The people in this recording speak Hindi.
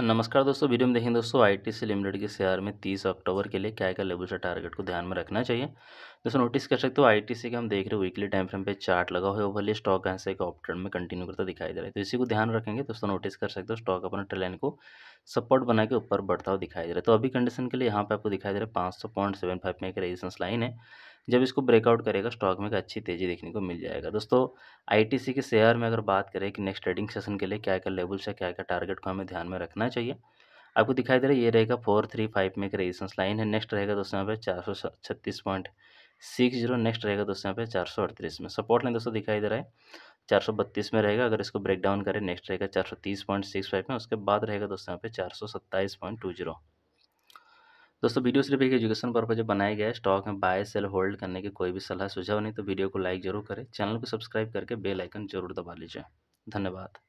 नमस्कार दोस्तों वीडियो में देखेंगे दोस्तों आईटीसी लिमिटेड के शेयर में 30 अक्टूबर के लिए क्या क्या लेवल से टारगेट को ध्यान में रखना चाहिए दोस्तों नोटिस कर सकते हो आईटीसी के हम देख रहे हो वीकली टाइम फ्रेम पे चार्ट लगा हुआ है वो स्टॉक यहाँ से एक ऑप्टन में कंटिन्यू करता दिखाई दे रहा है तो इसी को ध्यान रखेंगे दोस्तों नोटिस कर सकते हो स्टॉक अपना ट्रेलाइन को सपोर्ट बना के ऊपर बढ़ता हुआ दिखाई दे रहा है तो अभी कंडीशन के लिए यहाँ पर आपको दिखाई दे रहा है पाँच में एक रेजिस्टेंस लाइन है जब इसको ब्रेकआउट करेगा स्टॉक में एक अच्छी तेज़ी देखने को मिल जाएगा दोस्तों आईटीसी के शेयर में अगर बात करें कि नेक्स्ट ट्रेडिंग सेशन के लिए क्या क्या लेवल्स है क्या क्या टारगेट को हमें ध्यान में रखना चाहिए आपको दिखाई दे रहा है ये रहेगा फोर थ्री फाइव में एक रेजिस्टेंस लाइन है नेक्स्ट रहेगा दोस्तों यहाँ पे चार सौ छत्तीस पॉइंट सिक्स जीरो नेक्स्ट रहेगा दोस्तों यहाँ पे चार सौ अड़तीस में सपोर्ट लाइन दोस्तों दिखाई दे रहा है चार सौ बत्तीस में रहेगा अगर इसको ब्रेकडाउन करें नेक्स्ट रहेगा चार सौ तीस पॉइंट सिक्स फाइव में उसके बाद रहेगा दोस्तों यहाँ पे चार सौ सत्ताईस पॉइंट टू जीरो दोस्तों वीडियो सिर्फ एक एजुकेशन पर्पज बनाया गया है स्टॉक में बाय सेल होल्ड करने की कोई भी सलाह सुझाव नहीं तो वीडियो को लाइक जरूर करें चैनल को सब्सक्राइब करके बेल आइकन जरूर दबा लीजिए धन्यवाद